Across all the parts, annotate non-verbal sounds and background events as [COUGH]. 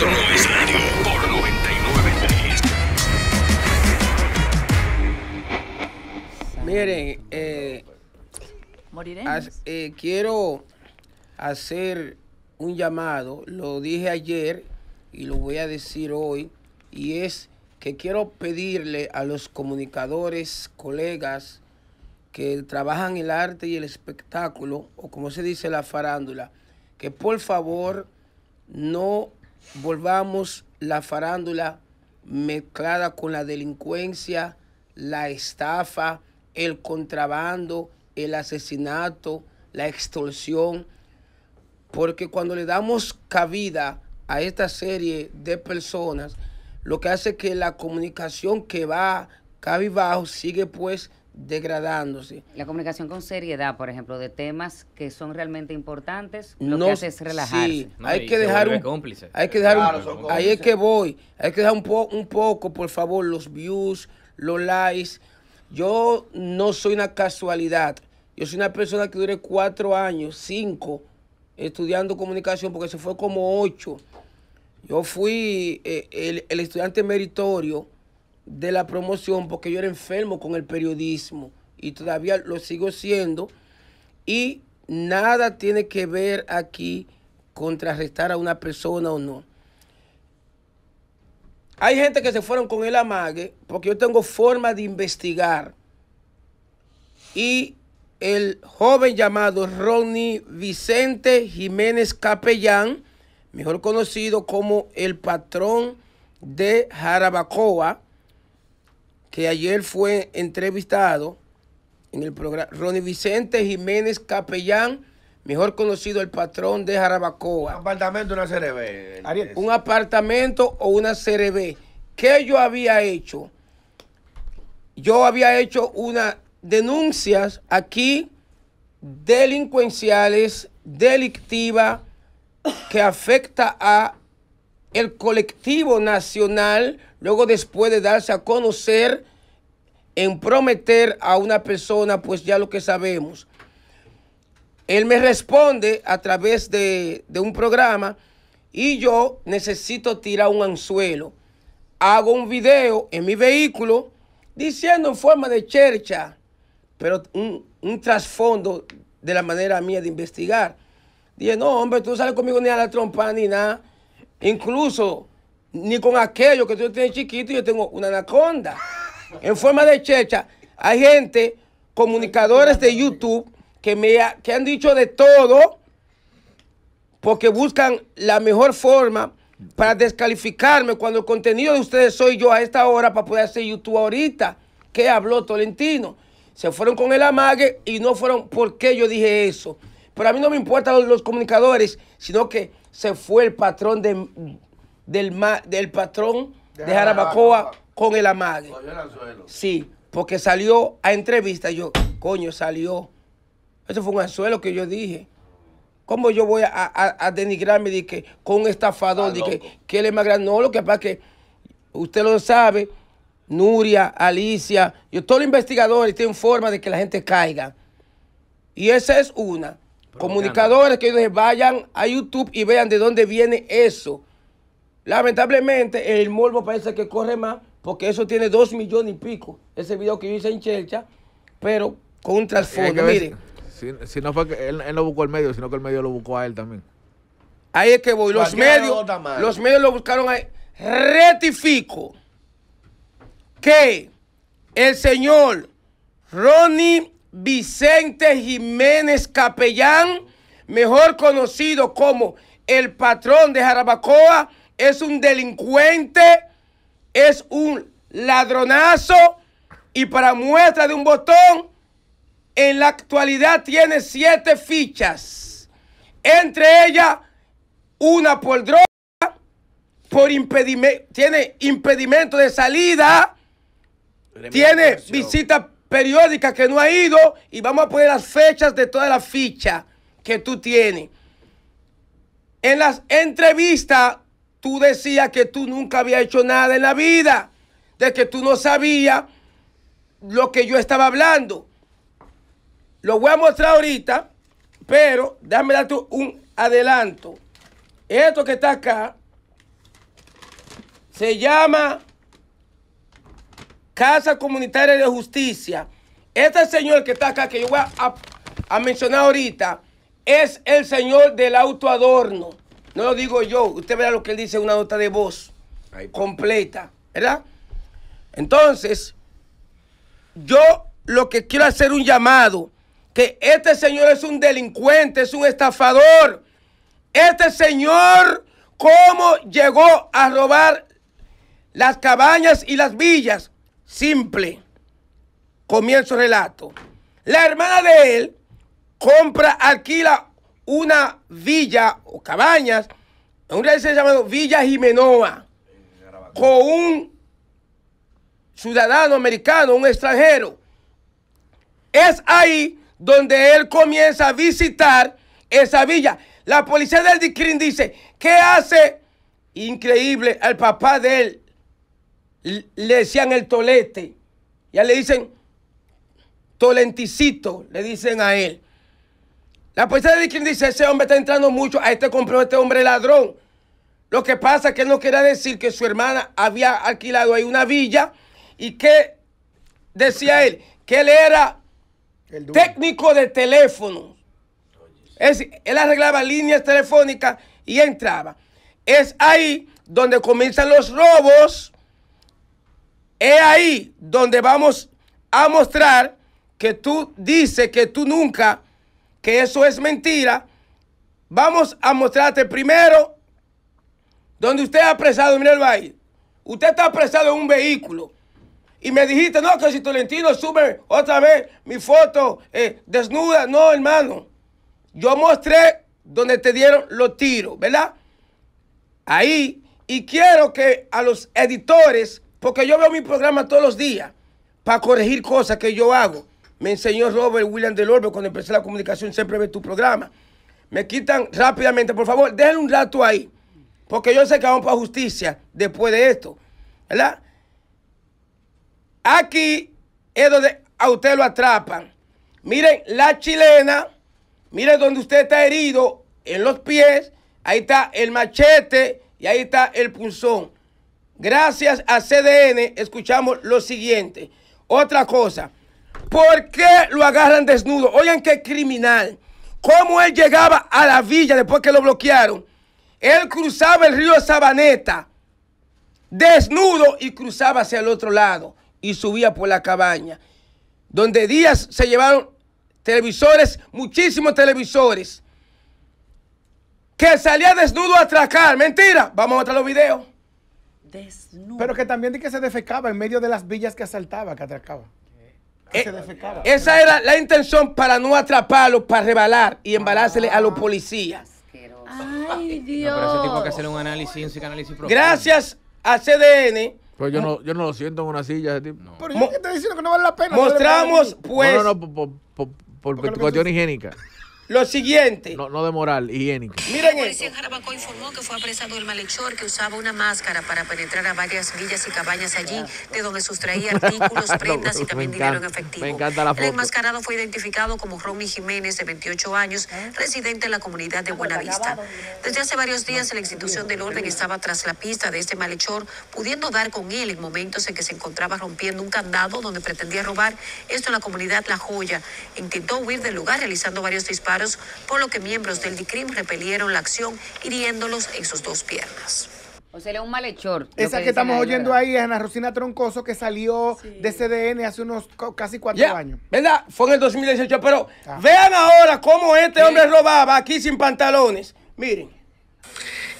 por Miren, eh, eh, quiero hacer un llamado, lo dije ayer y lo voy a decir hoy, y es que quiero pedirle a los comunicadores, colegas que trabajan el arte y el espectáculo, o como se dice la farándula, que por favor no volvamos la farándula mezclada con la delincuencia, la estafa, el contrabando, el asesinato, la extorsión, porque cuando le damos cabida a esta serie de personas, lo que hace que la comunicación que va bajo sigue pues degradándose. La comunicación con seriedad, por ejemplo, de temas que son realmente importantes, no, que hace es relajarse. hay, que dejar un, cómplice. hay que dejar ahí es que voy, hay que dejar un, poco un poco, por favor, los views, los likes. Yo no soy una casualidad. Yo soy una persona que dure cuatro años, cinco, estudiando comunicación, porque se fue como ocho. Yo fui eh, el, el estudiante meritorio de la promoción porque yo era enfermo con el periodismo y todavía lo sigo siendo. Y nada tiene que ver aquí contrarrestar a una persona o no. Hay gente que se fueron con el amague porque yo tengo forma de investigar. Y el joven llamado Ronnie Vicente Jiménez Capellán, mejor conocido como el patrón de Jarabacoa, que ayer fue entrevistado en el programa, Ronnie Vicente Jiménez Capellán, mejor conocido el patrón de Jarabacoa. Un apartamento, o una CRB. Ariel. Un apartamento o una CRB. ¿Qué yo había hecho? Yo había hecho unas denuncias aquí delincuenciales, delictiva, que afecta a el colectivo nacional, luego después de darse a conocer en prometer a una persona, pues ya lo que sabemos. Él me responde a través de, un programa y yo necesito tirar un anzuelo. Hago un video en mi vehículo diciendo en forma de chercha, pero un, un trasfondo de la manera mía de investigar. Dije, no, hombre, tú no sales conmigo ni a la trompa ni nada. Incluso ni con aquello que tú tienes chiquito, yo tengo una anaconda. En forma de checha, hay gente, comunicadores de YouTube, que, me que han dicho de todo porque buscan la mejor forma para descalificarme cuando el contenido de ustedes soy yo a esta hora para poder hacer YouTube ahorita. ¿Qué habló Tolentino? Se fueron con el amague y no fueron porque yo dije eso. Pero a mí no me importan los comunicadores, sino que se fue el patrón de, del, del patrón de, Jarabacoa con el amague. el anzuelo. Sí, porque salió a entrevista. Yo, coño, salió. Eso fue un anzuelo que yo dije. ¿Cómo yo voy a, denigrarme que con un estafador? que, él es más grande. No, lo que pasa es que usted lo sabe. Nuria, Alicia, yo, todos los investigadores tienen forma de que la gente caiga. Y esa es una comunicadores que ellos vayan a YouTube y vean de dónde viene eso. Lamentablemente, el morbo parece que corre más porque eso tiene dos millones y pico. Ese video que hice en Chelcha, pero con un trasfondo. Miren. Si, no fue que él, no buscó el medio, sino que el medio lo buscó a él también. Ahí es que voy. Los medios, los medios lo buscaron a Retifico que el señor Ronnie Vicente Jiménez Capellán, mejor conocido como el patrón de Jarabacoa, es un delincuente, es un ladronazo y para muestra de un botón, en la actualidad tiene siete fichas. Entre ellas, una por droga, por impedimento, tiene impedimento de salida, tiene visita periódica que no ha ido y vamos a poner las fechas de todas las fichas que tú tienes. En las entrevistas tú decías que tú nunca había hecho nada en la vida, de que tú no sabías lo que yo estaba hablando. Lo voy a mostrar ahorita, pero déjame darte un adelanto. Esto que está acá se llama Casa Comunitaria de Justicia. Este señor que está acá, que yo voy a, mencionar ahorita, es el señor del autoadorno. No lo digo yo, usted verá lo que él dice una nota de voz pues. completa, ¿verdad? Entonces, yo lo que quiero hacer un llamado, que este señor es un delincuente, es un estafador. Este señor, ¿cómo llegó a robar las cabañas y las villas? Simple. Comienzo relato. La hermana de él compra, alquila una villa o cabañas en un lugar llamado Villa Jimenoa con un ciudadano americano, un extranjero. Es ahí donde él comienza a visitar esa villa. La policía del Dicrin dice, ¿qué hace? Increíble, al papá de él, le decían el tolete. Ya le dicen tolenticito, le dicen a él. La policía de quien dice, ese hombre está entrando mucho, a este compró este hombre ladrón. Lo que pasa es que él no quería decir que su hermana había alquilado ahí una villa y que decía él, que él era técnico de teléfono. Es él arreglaba líneas telefónicas y entraba. Es ahí donde comienzan los robos es ahí donde vamos a mostrar que tú dices que tú nunca, que eso es mentira. Vamos a mostrarte primero donde usted ha apresado, mire el Usted está apresado en un vehículo. Y me dijiste, no, que si Tolentino sube otra vez mi foto eh, desnuda. No, hermano. Yo mostré donde te dieron los tiros, ¿verdad? Ahí. Y quiero que a los editores porque yo veo mi programa todos los días para corregir cosas que yo hago. Me enseñó Robert William Delorbe cuando empecé la comunicación, siempre ve tu programa. Me quitan rápidamente, por favor, déjenle un rato ahí. Porque yo sé que vamos para justicia después de esto. ¿Verdad? Aquí es donde a usted lo atrapan. Miren, la chilena, miren donde usted está herido, en los pies, ahí está el machete y ahí está el punzón. Gracias a CDN escuchamos lo siguiente. Otra cosa, ¿por qué lo agarran desnudo? Oigan qué criminal. ¿Cómo él llegaba a la villa después que lo bloquearon? Él cruzaba el río Sabaneta desnudo y cruzaba hacia el otro lado y subía por la cabaña, donde días se llevaron televisores, muchísimos televisores, que salía desnudo a atracar. Mentira, vamos a ver los videos. Pero que también di que se defecaba en medio de las villas que asaltaba, que atracaba. Que eh, se defecaba. Esa era la intención para no atraparlo, para rebalar y embalársele a los policías. Ay, Dios. No, pero ese tipo hay que hacerle un análisis, un psicanálisis profundo. Gracias a CDN. Pues yo no, yo no lo siento en una silla ese tipo. No. Pero yo Mo te estoy diciendo que no vale la pena. Mostramos, pues. No, no, no, por, por, por cuestión higiénica. Lo siguiente. No, no de moral, higiénica. Miren La policía en Jarabacoa informó que fue apresado el malhechor que usaba una máscara para penetrar a varias villas y cabañas allí, de donde sustraía [LAUGHS] artículos, prendas y también dinero en efectivo. Me encanta la foto. El enmascarado fue identificado como Romy Jiménez, de 28 años, residente en la comunidad de Buenavista. Desde hace varios días, la institución del orden estaba tras la pista de este malhechor, pudiendo dar con él en momentos en que se encontraba rompiendo un candado donde pretendía robar. Esto en la comunidad La Joya. Intentó huir del lugar realizando varios disparos por lo que miembros del DICRIM repelieron la acción hiriéndolos en sus dos piernas. O sea, era un malhechor. Esa que, estamos oyendo ahí es Ana Rosina Troncoso que salió de CDN hace unos casi cuatro años. ¿Verdad? Fue en el 2018. Pero ah. vean ahora cómo este hombre robaba aquí sin pantalones. Miren.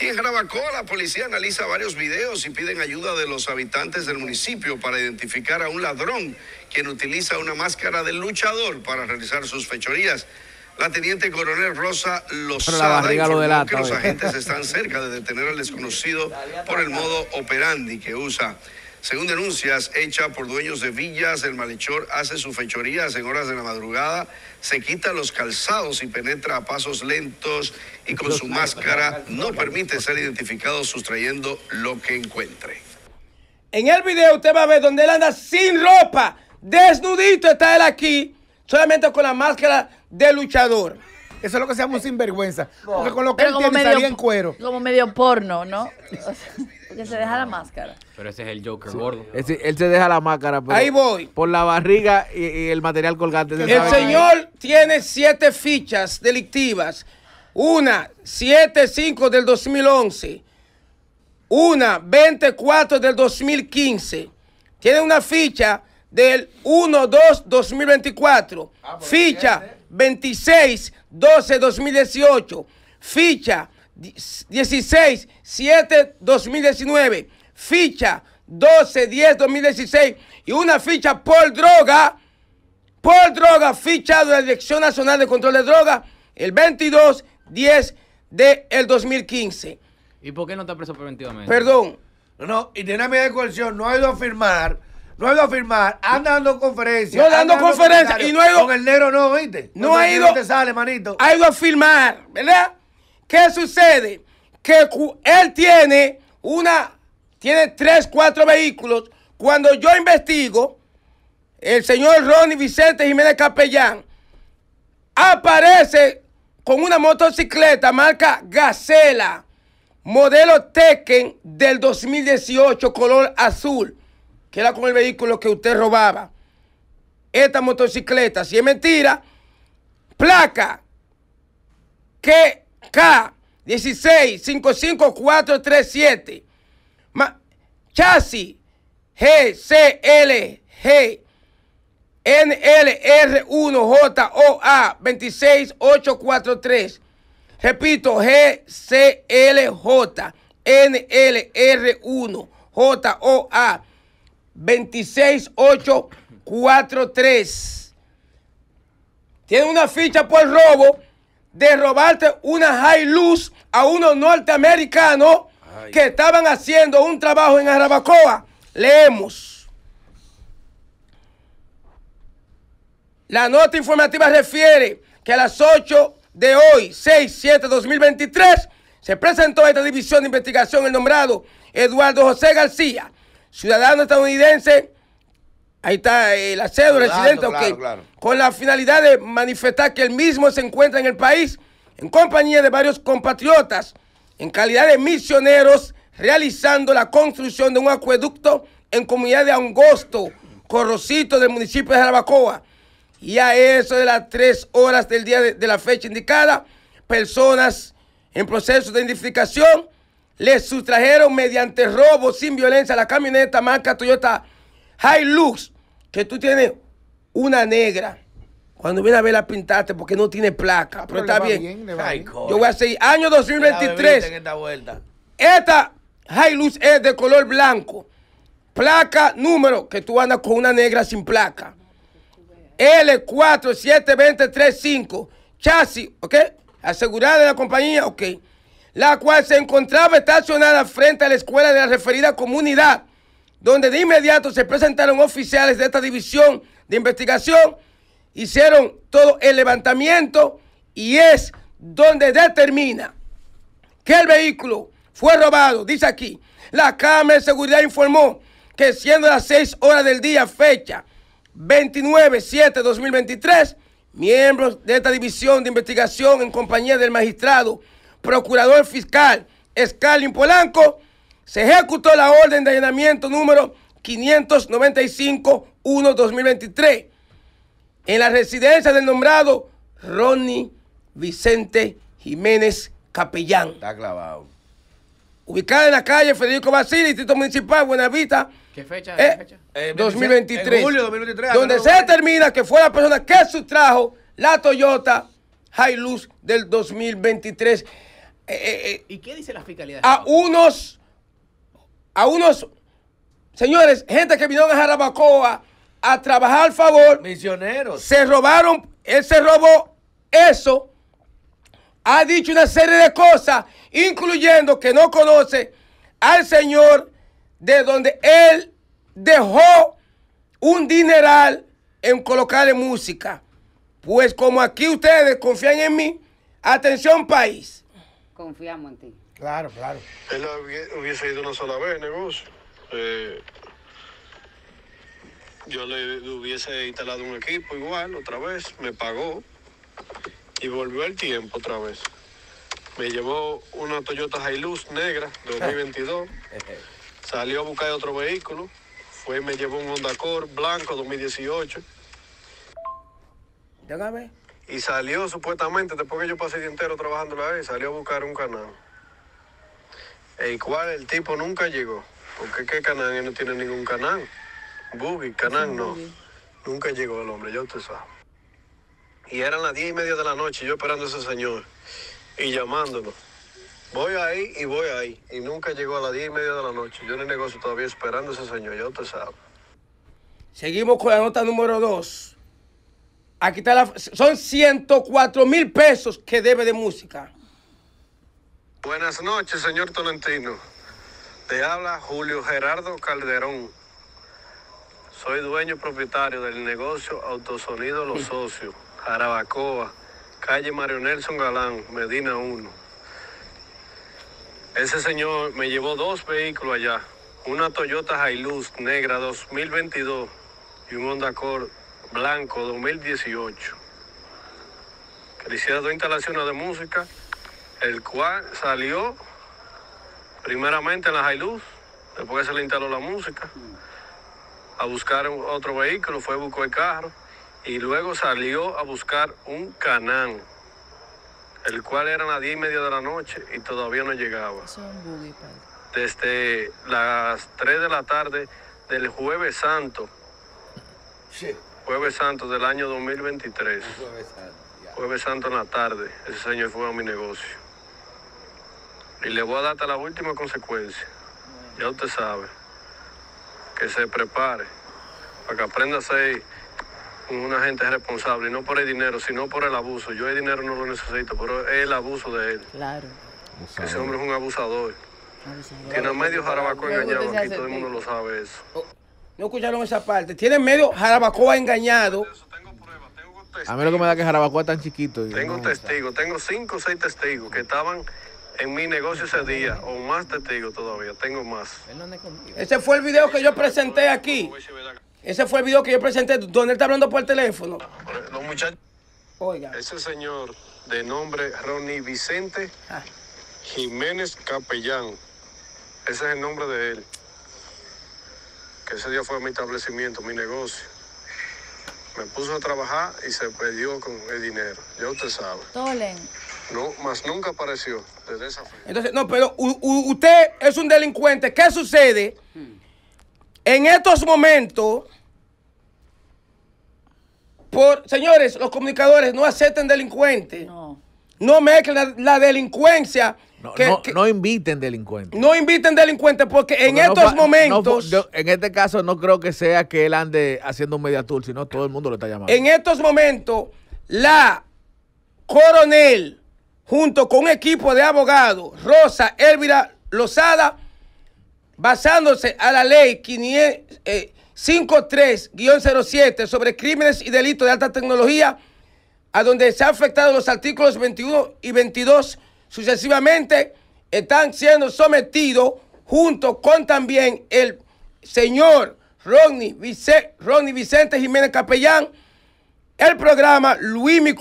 Y en Jarabacoa la policía analiza varios videos y piden ayuda de los habitantes del municipio para identificar a un ladrón quien utiliza una máscara de luchador para realizar sus fechorías la teniente coronel Rosa Lozada informó lo que los agentes están cerca de detener al desconocido por el modo operandi que usa. Según denuncias hechas por dueños de villas, el malhechor hace sus fechorías en horas de la madrugada, se quita los calzados y penetra a pasos lentos y con su máscara no permite ser identificado sustrayendo lo que encuentre. En el video usted va a ver donde él anda sin ropa, desnudito está él aquí, solamente con la máscara de luchador. Eso es lo que se llama un eh, sinvergüenza. Porque con lo que él tiene medio- salía en cuero. Como medio porno, ¿no? O [LAUGHS] se deja la máscara. Pero ese es el Joker gordo. él se deja la máscara. Ahí voy. Por la barriga y, el material colgante. El señor tiene siete fichas delictivas. Una, 7-5 del 2011. Una, 24 del 2015. Tiene una ficha del 1-2-2024. Ah, ficha 26 12 2018. Ficha 16 7 2019. Ficha 12 10 2016. Y una ficha por droga. Por droga fichado de la Dirección Nacional de Control de Droga. el 22 10 de el 2015. ¿Y por qué no está preso preventivamente? Perdón. No, no, y tiene medida de coerción, no ha ido a firmar no ha ido a firmar, anda dando conferencias. No dando conferencias y no ha ido. Con el negro no, ¿viste? No ha ido. Te sale, manito. Ha ido a firmar, ¿verdad? ¿Qué sucede? Que él tiene una. Tiene tres, cuatro vehículos. Cuando yo investigo, el señor Ronnie Vicente Jiménez Capellán aparece con una motocicleta marca Gacela, modelo Tekken del 2018, color azul que era con el vehículo que usted robaba, esta motocicleta, si es mentira, placa que K 1655437, chasis GCLG NLR1JOA 26843. Repito, GCLJ NLR1JOA 26843. Tiene una ficha por robo de robarte una high luz a unos norteamericanos que estaban haciendo un trabajo en Arabacoa. Leemos. La nota informativa refiere que a las 8 de hoy, 6, 7, 2023, se presentó a esta división de investigación el nombrado Eduardo José García, ciudadano estadounidense, ahí está eh, el la cédula, residente, con la finalidad de manifestar que él mismo se encuentra en el país en compañía de varios compatriotas, en calidad de misioneros, realizando la construcción de un acueducto en comunidad de Angosto, Corrocito del municipio de Jarabacoa. Y a eso de las tres horas del día de la fecha indicada, personas en proceso de identificación le sustrajeron mediante robo sin violencia la camioneta marca Toyota Hilux, que tú tienes una negra. Cuando viene a verla la pintaste porque no tiene placa, ah, pero, está bien. Yo voy a seguir. Año 2023. esta, vuelta. es de color blanco. Placa número, que tú andas con una negra sin placa. L47235. Chasis, ¿ok? Asegurada de la compañía, ok la cual se encontraba estacionada frente a la escuela de la referida comunidad, donde de inmediato se presentaron oficiales de esta división de investigación, hicieron todo el levantamiento y es donde determina que el vehículo fue robado. Dice aquí, la Cámara de Seguridad informó que siendo las 6 horas del día fecha 29-7-2023, miembros de esta división de investigación en compañía del magistrado procurador fiscal Scarlin Polanco, se ejecutó la orden de allanamiento número 595-1-2023 en la residencia del nombrado Ronnie Vicente Jiménez Capellán. Está clavado. Ubicada en la calle Federico Basile, Distrito Municipal, Buenavista. ¿Qué fecha? 2023. Eh, eh, en julio 2023. Donde se determina que fue la persona que sustrajo la Toyota Hilux del 2023. Eh, eh, eh. ¿Y qué dice la fiscalía? A unos, a unos, señores, gente que vino a Jarabacoa a trabajar al favor. Misioneros. Se robaron, él se robó eso. Ha dicho una serie de cosas, incluyendo que no conoce al Señor de donde él dejó un dineral en colocarle música. Pues como aquí ustedes confían en mí, atención país confiamos en ti. Claro, claro. Él hubiese ido una sola vez negocio. Eh, yo le hubiese instalado un equipo igual, otra vez, me pagó y volvió el tiempo otra vez. Me llevó una Toyota Hilux negra 2022, [LAUGHS] salió a buscar otro vehículo, fue y me llevó un Honda Accord blanco 2018. Y salió supuestamente, después que yo pasé el día entero trabajando la vez, salió a buscar un canal. El cual el tipo nunca llegó. Porque qué canal, él no tiene ningún canal. Buggy, canal no. Nunca llegó el hombre, yo te sabe. Y eran las diez y media de la noche, yo esperando a ese señor y llamándolo. Voy ahí y voy ahí. Y nunca llegó a las diez y media de la noche. Yo en el negocio todavía esperando a ese señor, yo te sabe. Seguimos con la nota número dos Aquí está la... Son 104 mil pesos que debe de música. Buenas noches, señor Tolentino. Te habla Julio Gerardo Calderón. Soy dueño propietario del negocio Autosonido Los Socios, Jarabacoa, calle Mario Nelson Galán, Medina 1. Ese señor me llevó dos vehículos allá, una Toyota Hilux negra 2022 y un Honda Accord Blanco 2018, que hicieron dos instalaciones de música, el cual salió primeramente en la Jailuz, después se le instaló la música, a buscar otro vehículo, fue buscó el carro y luego salió a buscar un canán, el cual a las diez y media de la noche y todavía no llegaba. Desde las 3 de la tarde del jueves santo. Sí. Jueves Santo del año 2023. Jueves Santo, en la tarde. Ese señor fue a mi negocio. Y le voy a darte la última consecuencia. Ya usted sabe. Que se prepare. Para que aprenda a ser una gente responsable. Y no por el dinero, sino por el abuso. Yo el dinero no lo necesito, pero es el abuso de él. Claro. Ese hombre es un abusador. Tiene medio jarabaco engañado aquí. Todo el mundo lo sabe eso. Oh. No escucharon esa parte. Tienen medio Jarabacoa engañado. A mí lo que me da que Jarabacoa es tan chiquito. Tengo testigos, tengo cinco o seis testigos que estaban en mi negocio ese día, o más testigos todavía, tengo más. Ese fue el video que yo presenté aquí. Ese fue el video que yo presenté, donde él está hablando por el teléfono. Ese señor de nombre Ronnie Vicente ah. Jiménez Capellán. Ese es el nombre de él ese día fue mi establecimiento, mi negocio. Me puso a trabajar y se perdió con el dinero. Ya usted sabe. Tolen. No, más nunca apareció desde esa fecha. Entonces, no, pero usted es un delincuente. ¿Qué sucede? En estos momentos, por señores, los comunicadores no acepten delincuentes. No. No mezclen la delincuencia no, inviten delincuentes. No inviten delincuentes porque en estos momentos. en este caso no creo que sea que él ande haciendo un media tour, sino todo el mundo lo está llamando. En estos momentos, la coronel, junto con un equipo de abogados, Rosa Elvira Lozada, basándose a la ley 53-07 eh, sobre crímenes y delitos de alta tecnología, a donde se han afectado los artículos 21 y 22 sucesivamente están siendo sometidos junto con también el señor Rodney, Vicente, Jiménez Capellán, el programa Luis Mi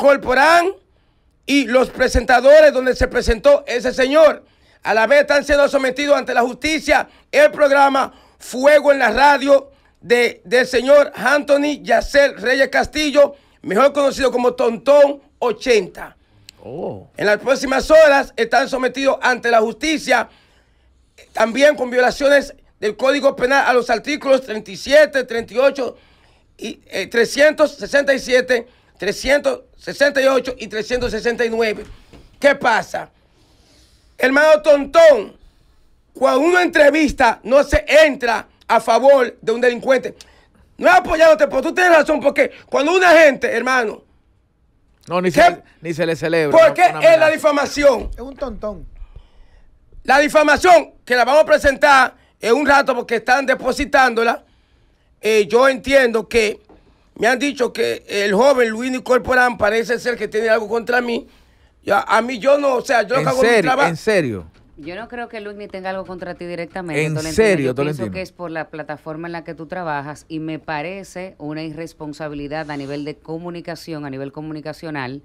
y los presentadores donde se presentó ese señor. A la vez están siendo sometidos ante la justicia el programa Fuego en la Radio de, del señor Anthony Yacel Reyes Castillo, mejor conocido como Tontón 80. Oh. En las próximas horas están sometidos ante la justicia también con violaciones del Código Penal a los artículos 37, 38 y 367, 368 y 369. Eh, ¿Qué pasa? Hermano Tontón, cuando uno entrevista no se entra a favor de un delincuente. No apoyándote, pero tú tienes razón, porque cuando una gente, hermano, no, ni, se, ni se, le celebra. Porque qué es la difamación. Es un tontón. La difamación que la vamos a presentar en un rato porque están depositándola. Eh, yo entiendo que me han dicho que el joven Luis Corporán parece ser que tiene algo contra mí. Ya, a mí yo no, o sea, yo lo que hago serio? mi trabajo. ¿En serio? Yo no creo que Luis ni tenga algo contra ti directamente. En serio, Yo pienso que es por la plataforma en la que tú trabajas y me parece una irresponsabilidad a nivel de comunicación, a nivel comunicacional,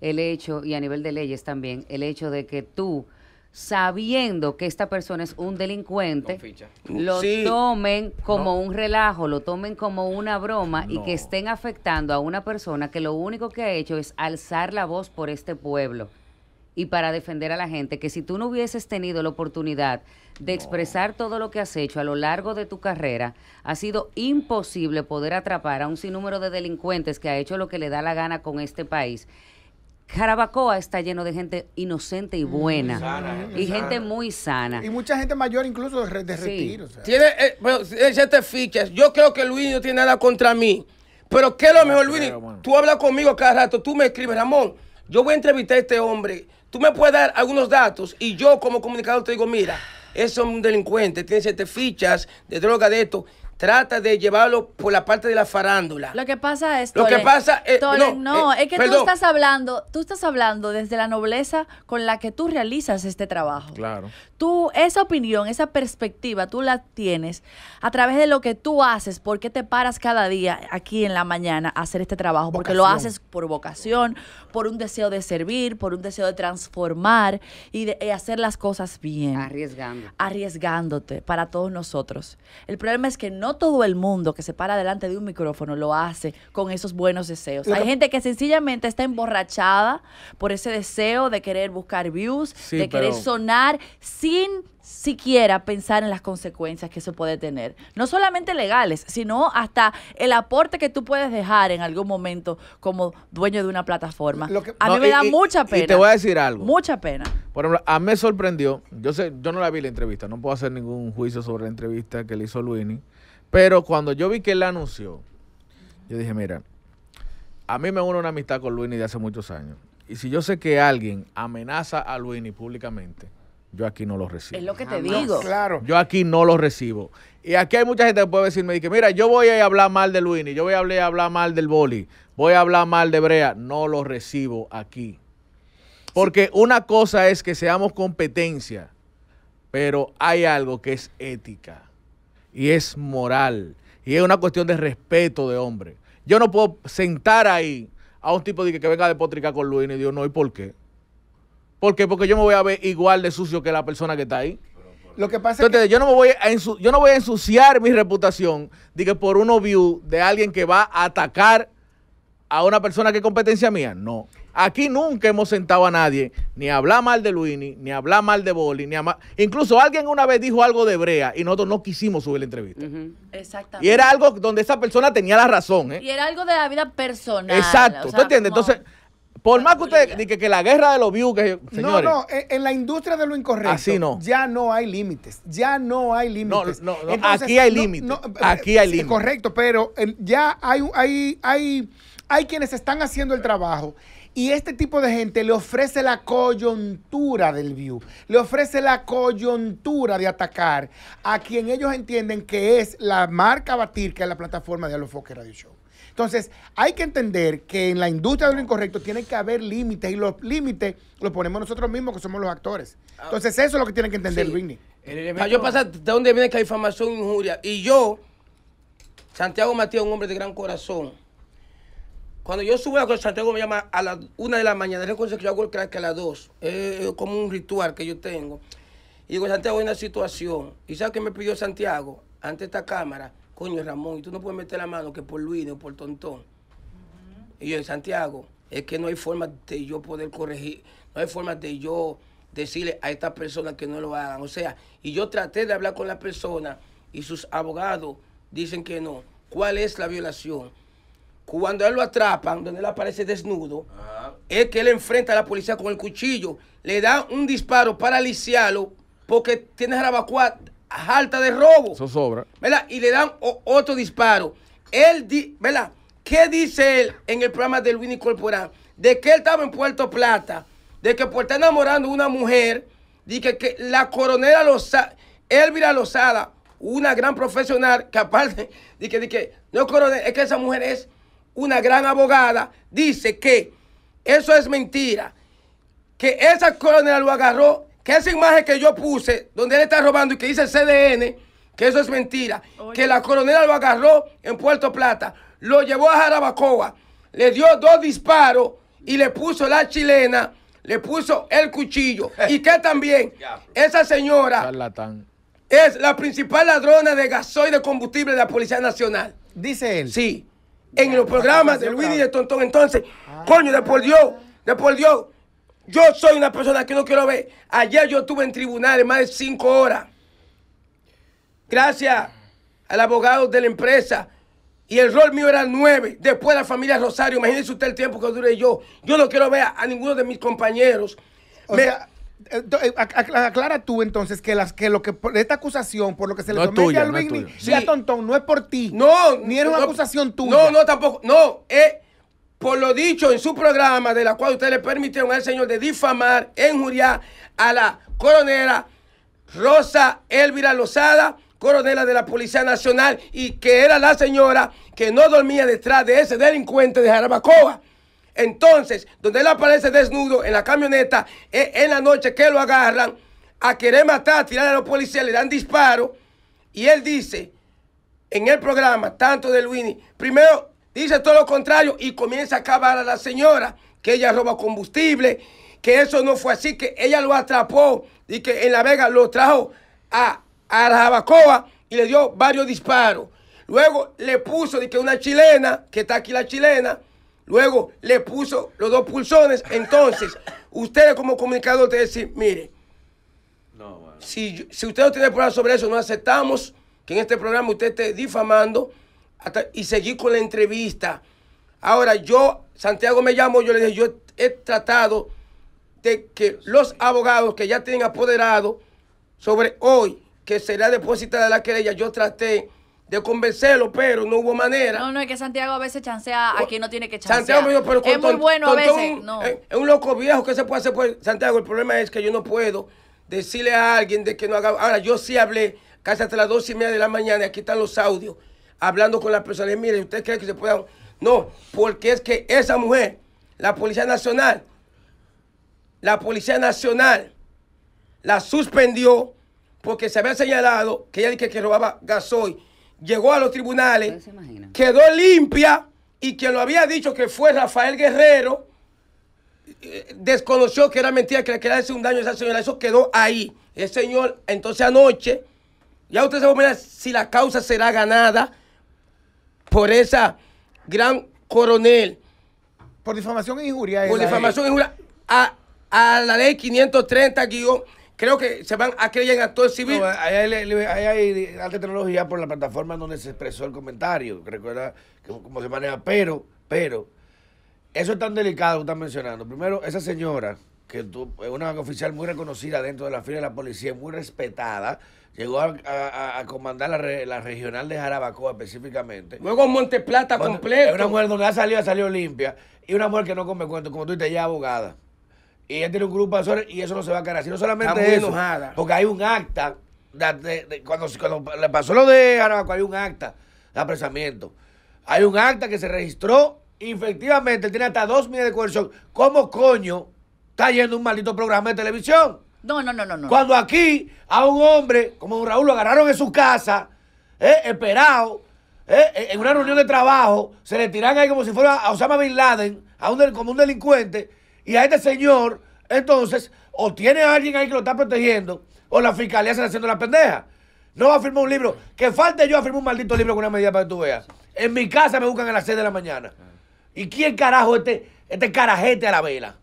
el hecho, y a nivel de leyes también, el hecho de que tú sabiendo que esta persona es un delincuente, lo tomen como un relajo, lo tomen como una broma y que estén afectando a una persona que lo único que ha hecho es alzar la voz por este pueblo y para defender a la gente, que si tú no hubieses tenido la oportunidad de expresar todo lo que has hecho a lo largo de tu carrera, ha sido imposible poder atrapar a un sinnúmero de delincuentes que ha hecho lo que le da la gana con este país. Jarabacoa está lleno de gente inocente y mm. buena. y gente muy sana. Y mucha gente mayor incluso de, retiro. Tiene, eh, bueno, te fichas. Yo creo que Luis no tiene nada contra mí. Pero ¿qué es lo mejor, Luis? Tú hablas conmigo cada rato, tú me escribes, Ramón. Yo voy a entrevistar a este hombre Tú me puedes dar algunos datos y yo como comunicador te digo, mira, eso es un delincuente, tiene siete fichas de droga de esto. Trata de llevarlo por la parte de la farándula. Lo que pasa es. Lo que pasa es. Eh, no, eh, es que tú estás hablando, tú estás hablando desde la nobleza con la que tú realizas este trabajo. Claro. Tú, esa opinión, esa perspectiva, tú la tienes a través de lo que tú haces, porque te paras cada día aquí en la mañana a hacer este trabajo, porque lo haces por vocación, por un deseo de servir, por un deseo de transformar y de eh, hacer las cosas bien. Arriesgando. Arriesgándote para todos nosotros. El problema es que no todo el mundo que se para delante de un micrófono lo hace con esos buenos deseos. Hay gente que sencillamente está emborrachada por ese deseo de querer buscar views, de querer sonar sin siquiera pensar en las consecuencias que eso puede tener. No solamente legales, sino hasta el aporte que tú puedes dejar en algún momento como dueño de una plataforma. a mí me da mucha pena. Y te voy a decir algo. Mucha pena. Por ejemplo, a mí me sorprendió, yo sé, yo no la vi la entrevista, no puedo hacer ningún juicio sobre la entrevista que le hizo Luini, pero cuando yo vi que él la anunció, yo dije, mira, a mí me une una amistad con Luini de hace muchos años. Y si yo sé que alguien amenaza a Luini públicamente, yo aquí no lo recibo. Es lo que te digo. Claro. Yo aquí no lo recibo. Y aquí hay mucha gente que puede decirme que, mira, yo voy a hablar mal de Luini, yo voy a hablar, mal del boli, voy a hablar mal de Brea. No lo recibo aquí. Porque una cosa es que seamos competencia, pero hay algo que es ética y es moral y es una cuestión de respeto de hombre. Yo no puedo sentar ahí a un tipo de que, venga de depotricar con Luini y digo, no, ¿y por qué? ¿Por qué? Porque yo me voy a ver igual de sucio que la persona que está ahí. Lo que pasa es que... yo no voy a yo no voy a ensuciar mi reputación de por uno view de alguien que va a atacar a una persona que es competencia mía. No. Aquí nunca hemos sentado a nadie, ni hablar mal de Luini, ni hablar mal de Boli, ni a Incluso alguien una vez dijo algo de Brea y nosotros no quisimos subir la entrevista. Exactamente. Y era algo donde esa persona tenía la razón. ¿eh? Y era algo de la vida personal. Exacto. ¿Tú entiendes? Entonces, por más que usted diga que, la guerra de los views, que No, no, en, la industria de lo incorrecto. Ya no hay límites. Ya no hay límites. aquí hay límites. Eh, aquí hay límites. Correcto, pero eh, ya hay, hay, hay, hay quienes están haciendo el trabajo. Y este tipo de gente le ofrece la coyuntura del view, le ofrece la coyuntura de atacar a quien ellos entienden que es la marca Batir, que es la plataforma de Alofoque Radio Show. Entonces, hay que entender que en la industria del incorrecto tiene que haber límites y los límites los ponemos nosotros mismos que somos los actores. Ah. Entonces, eso es lo que tiene que entender, sí. Ah, yo pasa de dónde viene que hay difamación injuria. Y yo, Santiago Matías, un hombre de gran corazón. Cuando yo subo a Santiago me llama a las una de la mañana. Recuerdo que yo hago el crack a las dos. Es como un ritual que yo tengo. Y digo, Santiago, hay una situación. ¿Y sabe qué me pidió Santiago ante esta cámara? coño Ramón, y tú no puedes meter la mano que por Luis o por Tontón. Y yo, Santiago, es que no hay forma de yo poder corregir, no hay forma de yo decirle a esta persona que no lo hagan. O sea, y yo traté de hablar con la persona y sus abogados dicen que no. ¿Cuál es la violación? Cuando él lo atrapan, donde él aparece desnudo, es que él enfrenta a la policía con el cuchillo, le da un disparo para aliciarlo porque tiene Jarabacoa alta de robo. Eso sobra. ¿Verdad? Y le dan otro disparo. Él, di, ¿verdad? ¿Qué dice él en el programa de Luis Corporal? De que él estaba en Puerto Plata, de que por estar enamorando una mujer, Dice que, la coronela Elvira Lozada, una gran profesional, capaz, de que, de [LAUGHS] que, no coronel, es que esa mujer es una gran abogada, dice que eso es mentira, que esa coronela lo agarró que esa imagen que yo puse, donde él está robando y que dice CDN, que eso es mentira, que la coronela lo agarró en Puerto Plata, lo llevó a Jarabacoa, le dio dos disparos y le puso la chilena, le puso el cuchillo. [LAUGHS] y que también pues. esa señora Charlatán. es la principal ladrona de gasoil de combustible de la Policía Nacional. Dice él. Sí, en los programas de Luis y de Tontón. Entonces, ah. coño, de por Dios, de por Dios. Yo soy una persona que no quiero ver. Ayer yo estuve en tribunales más de cinco horas. Gracias al abogado de la empresa. Y el rol mío era nueve. Después la familia Rosario. Imagínense usted el tiempo que dure yo. Yo no quiero ver a, ninguno de mis compañeros. Eh, eh, aclara tú entonces que las que lo que esta acusación por lo que se le no a Luis no Tontón no es por ti. No, ni era una acusación tuya. No, no tampoco. No, es por lo dicho en su programa, de la cual usted le permitieron al señor de difamar, injuriar a la coronera Rosa Elvira Lozada, coronela de la Policía Nacional, y que era la señora que no dormía detrás de ese delincuente de Jarabacoa. Entonces, donde él aparece desnudo en la camioneta, e en la noche que lo agarran, a querer matar, tirar a los policías, le dan disparo. Y él dice, en el programa, tanto de Luini, primero dice todo lo contrario y comienza a acabar a la señora que ella roba combustible, que eso no fue así, que ella lo atrapó y que en La Vega lo trajo a, a y le dio varios disparos. Luego le puso de que una chilena, que está aquí la chilena, luego le puso los dos pulsones. Entonces, [LAUGHS] ustedes como comunicador te decir, mire, si, si usted no tiene pruebas sobre eso, no aceptamos que en este programa usted esté difamando y seguí con la entrevista. Ahora yo, Santiago me llamó, yo le dije, yo he tratado de que los abogados que ya tienen apoderado sobre hoy, que será depositada la querella, yo traté de convencerlo, pero no hubo manera. No, no, es que Santiago a veces chancea oh, aquí no tiene que chancear. Santiago pero es muy bueno a veces. Es eh, un loco viejo que se puede hacer pues, Santiago. El problema es que yo no puedo decirle a alguien de que no haga. Ahora, yo sí hablé casi hasta las dos y media de la mañana, aquí están los audios hablando con las personas, mire ¿usted cree que se pueda? No, porque es que esa mujer, la Policía Nacional, la Policía Nacional la suspendió porque se había señalado que ella dije que robaba gasoil. Llegó a los tribunales, quedó limpia y quien lo había dicho que fue Rafael Guerrero, eh, desconoció que era mentira, que le quería hacer un daño a esa señora. Eso quedó ahí. El señor, entonces anoche, ya usted se a si la causa será ganada por esa gran coronel. Por difamación e injuria. Por difamación e injuria. A, la ley 530, guión, creo que se van a creer en actor civil. ahí, hay, alta tecnología por la plataforma donde se expresó el comentario. Recuerda cómo se maneja. Pero, pero, eso es tan delicado que están mencionando. Primero, esa señora, que es una oficial muy reconocida dentro de la fila de la policía, muy respetada, Llegó a, comandar la, regional de Jarabacoa específicamente. Luego Monteplata Plata completo. Una mujer donde ha salido, ha salido limpia. Y una mujer que no come cuento, como tú dices, ya abogada. Y ella tiene un grupo de asesores y eso no se va a cargar. así. No solamente eso, porque hay un acta. cuando, le pasó lo de Jarabacoa, hay un acta de apresamiento. Hay un acta que se registró efectivamente tiene hasta dos millones de coerción. ¿Cómo coño está yendo un maldito programa de televisión? No, no, no, no, Cuando aquí a un hombre como Raúl lo agarraron en su casa, eh, esperado, eh, eh, en una reunión de trabajo, se le tiran ahí como si fuera a Osama Bin Laden, a un, como un delincuente, y a este señor, entonces, o tiene a alguien ahí que lo está protegiendo, o la fiscalía se le haciendo la pendeja. No va a firmar un libro. Que falte yo a firmar un maldito libro con una medida para que tú veas. En mi casa me buscan a las 6 de la mañana. ¿Y quién carajo este, este carajete a la vela?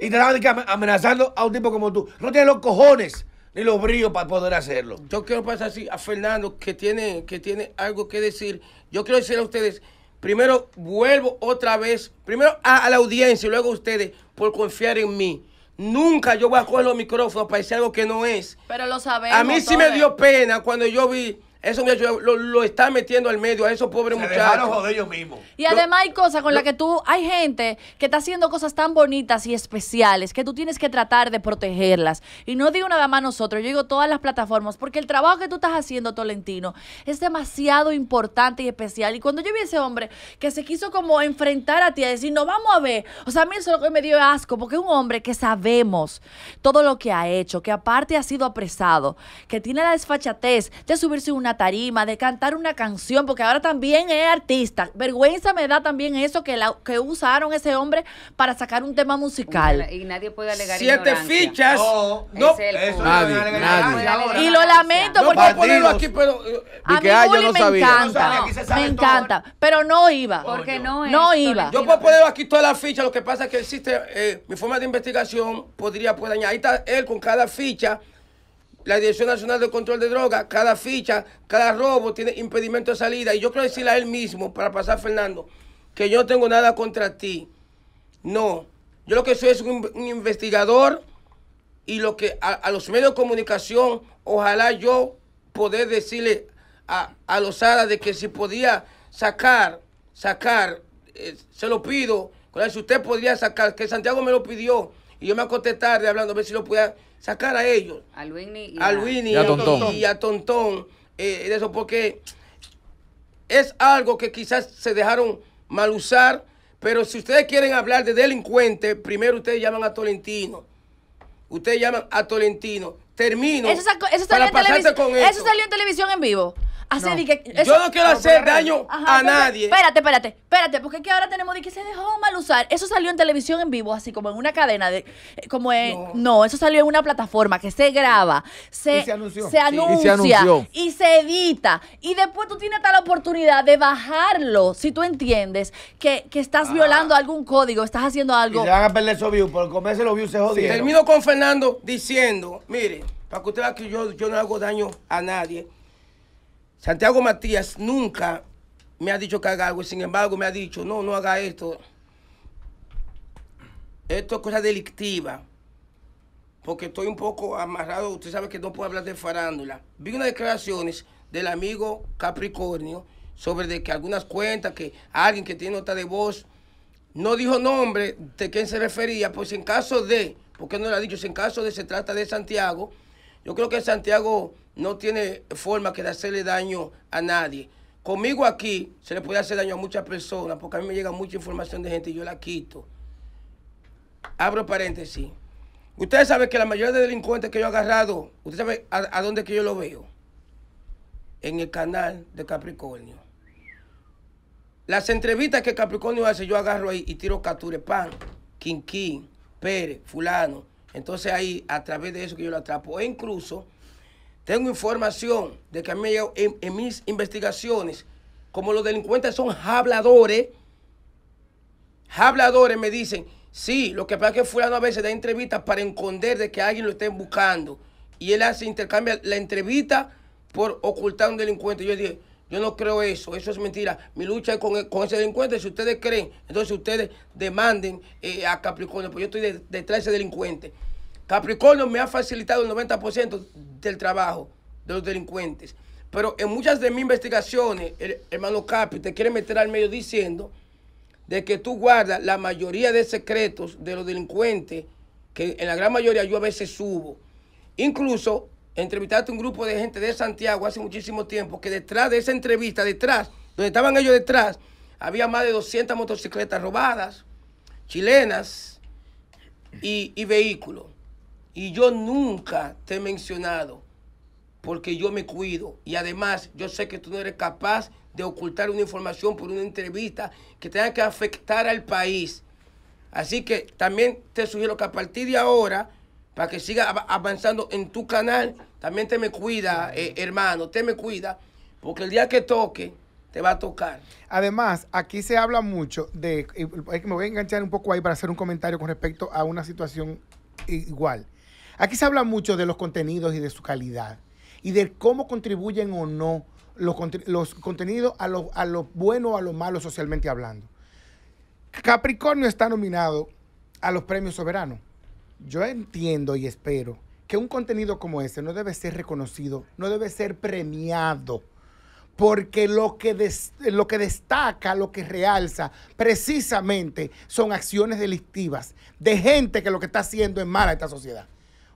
y te de amenazando a un tipo como tú. No tiene los cojones ni los brillos para poder hacerlo. Yo quiero pasar así a Fernando, que tiene, que tiene algo que decir. Yo quiero decir a ustedes, primero vuelvo otra vez, primero a, la audiencia y luego a ustedes, por confiar en mí. Nunca yo voy a coger los micrófonos para decir algo que no es. Pero lo sabemos. A mí sí me dio pena cuando yo vi eso lo, está metiendo al medio a esos pobres muchachos. ellos mismos. Y además hay cosas con las que tú, hay gente que está haciendo cosas tan bonitas y especiales que tú tienes que tratar de protegerlas. Y no digo nada más nosotros, yo digo todas las plataformas, porque el trabajo que tú estás haciendo, Tolentino, es demasiado importante y especial. Y cuando yo vi a ese hombre que se quiso como enfrentar a ti, a decir, no, vamos a ver. O sea, a mí eso que me dio asco, porque es un hombre que sabemos todo lo que ha hecho, que aparte ha sido apresado, que tiene la desfachatez de subirse una tarima, de cantar una canción, porque ahora también es artista. Vergüenza me da también eso que, la, que usaron ese hombre para sacar un tema musical. Y nadie puede alegar Siete fichas. no, nadie, Y lo lamento porque... ponerlo aquí, eh, A ah, me encanta, me encanta, pero no iba. Porque no iba. Yo puedo poner aquí todas las fichas, lo que pasa es que existe... Eh, mi forma de investigación podría... Pues, añadir ahí está él con cada ficha la Dirección Nacional de Control de droga cada ficha, cada robo tiene impedimento de salida. Y yo quiero decirle a él mismo, para pasar Fernando, que yo no tengo nada contra ti. No, yo lo que soy es un, investigador y lo que a, los medios de comunicación, ojalá yo poder decirle a, los Ara de que si podía sacar, sacar, eh, se lo pido, si usted podría sacar, que Santiago me lo pidió, y yo me acosté tarde hablando a ver si lo podía sacar a ellos. A Luini y, a, Tontón. eso, porque es algo que quizás se dejaron mal usar, pero si ustedes quieren hablar de delincuentes, primero ustedes llaman a Tolentino. Ustedes llaman a Tolentino. Termino. Eso, Eso salió en televisión en vivo. Yo no quiero hacer daño a nadie. Espérate, espérate, espérate, porque es que ahora tenemos de que se dejó mal usar. Eso salió en televisión en vivo, así como en una cadena de eh, como no, eso salió en una plataforma que se graba, se, anuncia, y se edita y después tú tienes hasta la oportunidad de bajarlo si tú entiendes que, estás ah. violando algún código, estás haciendo algo. Y van a perder esos views, por comerse los views se jodieron. Termino con Fernando diciendo, mire, para que usted vea que yo, yo no hago daño a nadie. Santiago Matías nunca me ha dicho que haga algo, sin embargo me ha dicho, no, no haga esto. Esto es cosa delictiva, porque estoy un poco amarrado, usted sabe que no puedo hablar de farándula. Vi unas declaraciones del amigo Capricornio sobre de que algunas cuentas, que alguien que tiene nota de voz, no dijo nombre de quién se refería, pues en caso de, porque no lo ha dicho, si en caso de se trata de Santiago, yo creo que Santiago no tiene forma que de hacerle daño a nadie. Conmigo aquí se le puede hacer daño a muchas personas porque a mí me llega mucha información de gente y yo la quito. Abro paréntesis. Ustedes saben que la mayoría de delincuentes que yo he agarrado, usted sabe a, dónde que yo lo veo. En el canal de Capricornio. Las entrevistas que Capricornio hace, yo agarro ahí y tiro pan, Quinquín, Pérez, fulano. Entonces ahí, a través de eso que yo lo atrapo. E incluso tengo información de que a mí en, mis investigaciones, como los delincuentes son habladores, habladores me dicen, sí, lo que pasa es que fulano a veces da entrevistas para esconder de que alguien lo esté buscando. Y él hace, intercambia la entrevista por ocultar a un delincuente. Yo dije, yo no creo eso, eso es mentira. Mi lucha es con, con ese delincuente. Si ustedes creen, entonces ustedes demanden eh, a Capricornio, porque yo estoy detrás de ese delincuente. Capricornio me ha facilitado el 90% del trabajo de los delincuentes. Pero en muchas de mis investigaciones, el hermano Capi te quiere meter al medio diciendo de que tú guardas la mayoría de secretos de los delincuentes, que en la gran mayoría yo a veces subo. Incluso entrevistaste a un grupo de gente de Santiago hace muchísimo tiempo, que detrás de esa entrevista, detrás, donde estaban ellos detrás, había más de 200 motocicletas robadas, chilenas y vehículos. Y yo nunca te he mencionado porque yo me cuido. Y además, yo sé que tú no eres capaz de ocultar una información por una entrevista que tenga que afectar al país. Así que también te sugiero que a partir de ahora, para que siga avanzando en tu canal, también te me cuida, eh, hermano, te me cuida, porque el día que toque, te va a tocar. Además, aquí se habla mucho de, que me voy a enganchar un poco ahí para hacer un comentario con respecto a una situación igual. Aquí se habla mucho de los contenidos y de su calidad y de cómo contribuyen o no los, contenidos a lo, bueno o a lo malo socialmente hablando. Capricornio está nominado a los premios soberanos. Yo entiendo y espero que un contenido como ese no debe ser reconocido, no debe ser premiado, porque lo que, lo que destaca, lo que realza, precisamente son acciones delictivas de gente que lo que está haciendo es mala esta sociedad.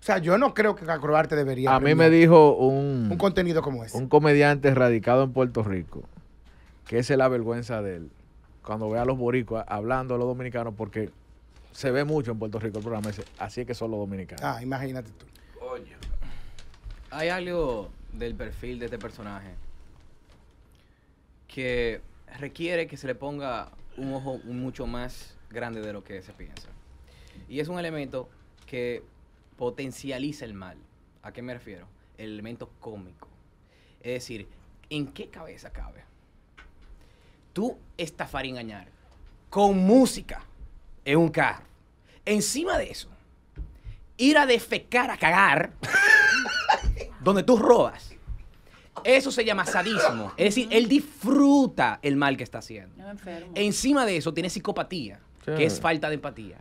O sea, yo no creo que Acrobarte debería. A mí me dijo un, un contenido como ese. Un comediante radicado en Puerto Rico, que esa es la vergüenza de él. Cuando ve a los boricuas hablando a los dominicanos, porque se ve mucho en Puerto Rico el programa ese, así es que son los dominicanos. Ah, imagínate tú. Oye. Hay algo del perfil de este personaje que requiere que se le ponga un ojo mucho más grande de lo que se piensa. Y es un elemento que potencializa el mal. ¿A qué me refiero? El elemento cómico. Es decir, ¿en qué cabeza cabe? Tú estafar y engañar con música en un carro. Encima de eso, ir a defecar, a cagar, [LAUGHS] donde tú robas. Eso se llama sadismo. Es decir, él disfruta el mal que está haciendo. Encima de eso, tiene psicopatía, que es falta de empatía.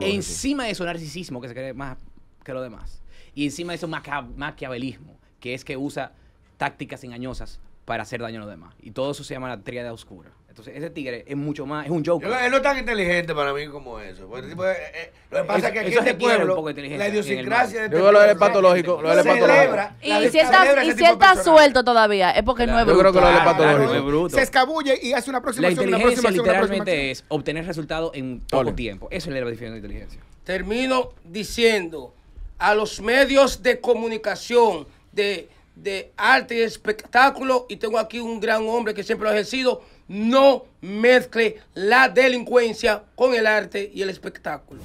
Encima de eso, narcisismo, que se cree más que lo demás. Y encima eso maquiavelismo, que es que usa tácticas engañosas para hacer daño a los demás. Y todo eso se llama la tríada oscura. Entonces, ese tigre es mucho más, es un joker. él no es tan inteligente para mí como eso. Eh, eh, lo que pasa es que aquí este pueblo, la idiosincrasia de Yo este creo que lo del patológico, lo Y si está, si está suelto todavía, es porque no es bruto. Yo creo que lo del patológico. Se escabulle y hace una aproximación. La inteligencia literalmente es obtener resultados en poco el tiempo. Eso es la definición de inteligencia. Termino diciendo a los medios de comunicación, de, arte y espectáculo, y tengo aquí un gran hombre que siempre lo ha ejercido, no mezcle la delincuencia con el arte y el espectáculo.